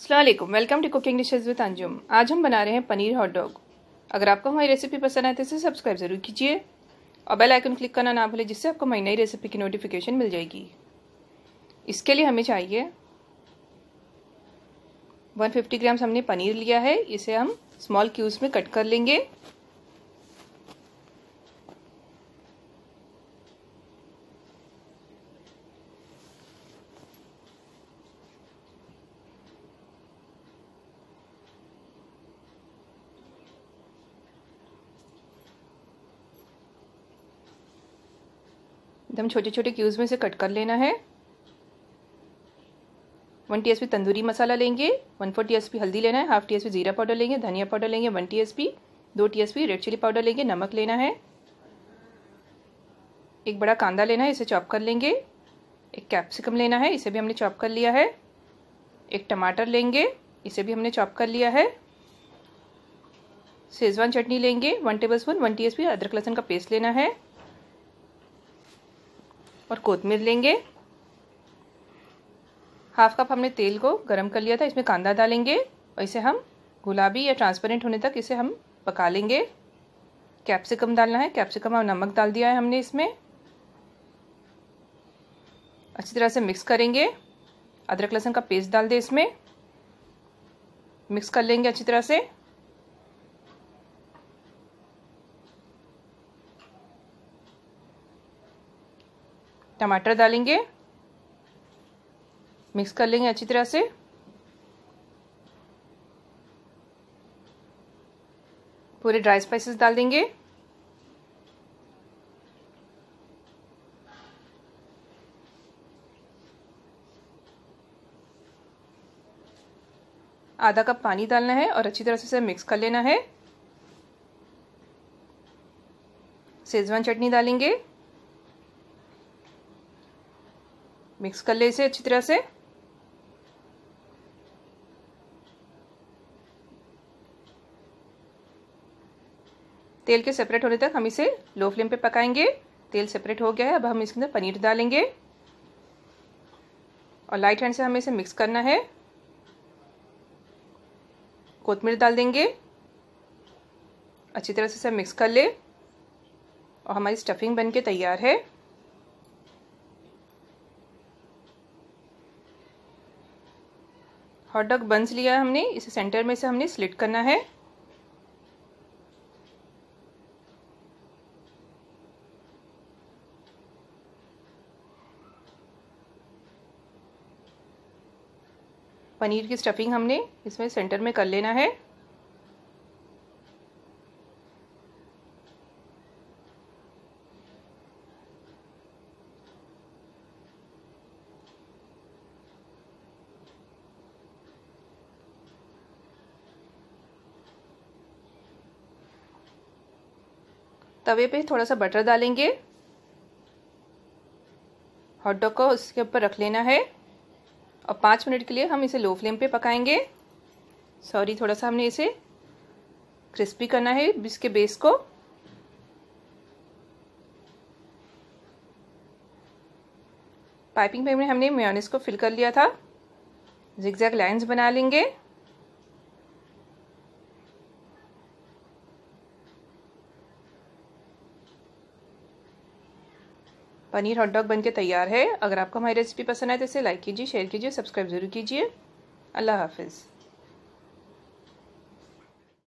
Aslam welcome to cooking dishes with Anjum आज हम बना रहे हैं पनीर हॉट डॉग अगर आपको हमारी रेसिपी पसंद आए तो इसे सब्सक्राइब ज़रूर कीजिए और बेल आइकन क्लिक करना ना भूलें जिससे आपको हमारी नई रेसिपी की नोटिफिकेशन मिल जाएगी इसके लिए हमें चाहिए 150 ग्राम्स हमने पनीर लिया है इसे हम स्मॉल क्यूब्स में कट कर लेंगे एकदम छोटे छोटे क्यूज़ में से कट कर लेना है one T S P tandoori masala लेंगे one four T S P हल्दी लेना है हाफ टी ज़ीरा पाउडर लेंगे धनिया पाउडर लेंगे वन टी एस पी दो T S P red chilli powder लेंगे नमक लेना है एक बड़ा कांदा लेना है इसे चॉप कर लेंगे एक कैप्सिकम लेना है इसे भी हमने चॉप कर लिया है एक टमाटर लेंगे इसे भी हमने चॉप कर लिया है सेजवान चटनी लेंगे one tablespoon one T अदरक लहसुन का पेस्ट लेना है और कोतमीर लेंगे हाफ कप हमने तेल को गरम कर लिया था इसमें कांदा डालेंगे और इसे हम गुलाबी या ट्रांसपेरेंट होने तक इसे हम पका लेंगे कैप्सिकम डालना है कैप्सिकम और नमक डाल दिया है हमने इसमें अच्छी तरह से मिक्स करेंगे अदरक लहसुन का पेस्ट डाल दें इसमें मिक्स कर लेंगे अच्छी तरह से टमाटर डालेंगे मिक्स कर लेंगे अच्छी तरह से पूरे ड्राई स्पाइसेस डाल देंगे आधा कप पानी डालना है और अच्छी तरह से इसे मिक्स कर लेना है सेजवान चटनी डालेंगे मिक्स कर ले इसे अच्छी तरह से तेल के सेपरेट होने तक हम इसे लो फ्लेम पे पकाएंगे तेल सेपरेट हो गया है अब हम इसके अंदर पनीर डालेंगे और लाइट हैंड से हमें इसे मिक्स करना है कोतमीर डाल देंगे अच्छी तरह से इसे मिक्स कर ले और हमारी स्टफिंग बनके तैयार है हॉट डॉग बंस लिया है हमने इसे सेंटर में से हमने स्लिट करना है पनीर की स्टफिंग हमने इसमें सेंटर में कर लेना है तवे पे थोड़ा सा बटर डालेंगे हॉट डॉग को इसके ऊपर रख लेना है और पाँच मिनट के लिए हम इसे लो फ्लेम पे पकाएंगे सॉरी थोड़ा सा हमने इसे क्रिस्पी करना है इसके बेस को पाइपिंग बैग में हमने मेयोनीज को फिल कर लिया था जिग जैग लाइन्स बना लेंगे पनीर हॉट डॉग बन के तैयार है अगर आपको हमारी रेसिपी पसंद आए तो इसे लाइक कीजिए शेयर कीजिए सब्सक्राइब ज़रूर कीजिए अल्लाह हाफिज़